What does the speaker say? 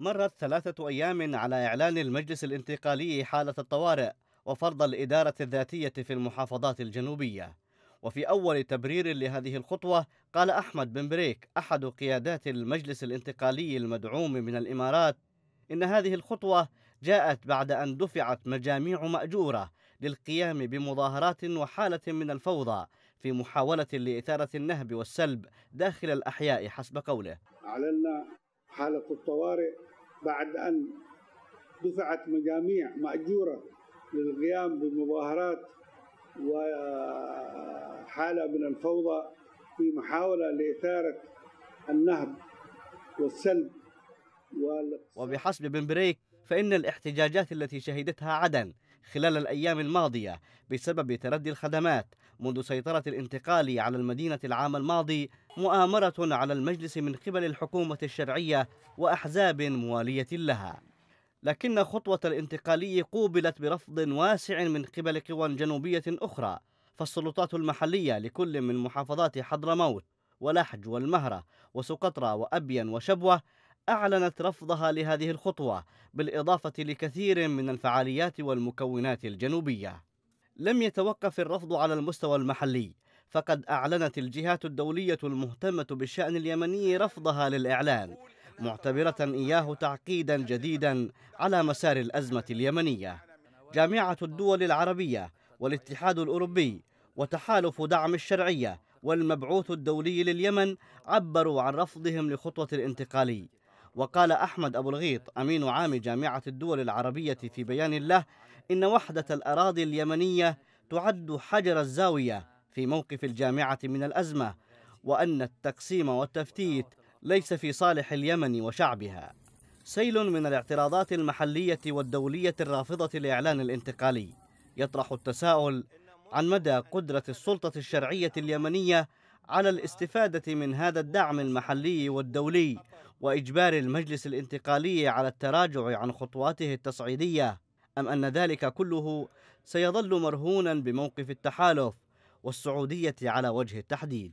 مرت ثلاثة أيام على إعلان المجلس الانتقالي حالة الطوارئ وفرض الإدارة الذاتية في المحافظات الجنوبية وفي أول تبرير لهذه الخطوة قال أحمد بن بريك أحد قيادات المجلس الانتقالي المدعوم من الإمارات إن هذه الخطوة جاءت بعد أن دفعت مجاميع مأجورة للقيام بمظاهرات وحالة من الفوضى في محاولة لإثارة النهب والسلب داخل الأحياء حسب قوله أعلنا حالة الطوارئ بعد أن دفعت مجاميع مأجورة للقيام بمظاهرات وحالة من الفوضى في محاولة لإثارة النهب والسلب وال... وبحسب بن بريك فإن الاحتجاجات التي شهدتها عدن خلال الأيام الماضية بسبب تردي الخدمات منذ سيطرة الانتقال على المدينة العام الماضي مؤامرة على المجلس من قبل الحكومة الشرعية وأحزاب موالية لها لكن خطوة الانتقالي قوبلت برفض واسع من قبل قوى جنوبية أخرى فالسلطات المحلية لكل من محافظات حضرموت ولحج والمهرة وسقطرى وأبين وشبوة أعلنت رفضها لهذه الخطوة بالإضافة لكثير من الفعاليات والمكونات الجنوبية لم يتوقف الرفض على المستوى المحلي فقد أعلنت الجهات الدولية المهتمة بالشأن اليمني رفضها للإعلان معتبرة إياه تعقيدا جديدا على مسار الأزمة اليمنية جامعة الدول العربية والاتحاد الأوروبي وتحالف دعم الشرعية والمبعوث الدولي لليمن عبروا عن رفضهم لخطوة الانتقالي وقال أحمد أبو الغيط أمين عام جامعة الدول العربية في بيان له إن وحدة الأراضي اليمنية تعد حجر الزاوية في موقف الجامعة من الأزمة وأن التقسيم والتفتيت ليس في صالح اليمن وشعبها سيل من الاعتراضات المحلية والدولية الرافضة الإعلان الانتقالي يطرح التساؤل عن مدى قدرة السلطة الشرعية اليمنية على الاستفادة من هذا الدعم المحلي والدولي وإجبار المجلس الانتقالي على التراجع عن خطواته التصعيدية أم أن ذلك كله سيظل مرهونا بموقف التحالف والسعودية على وجه التحديد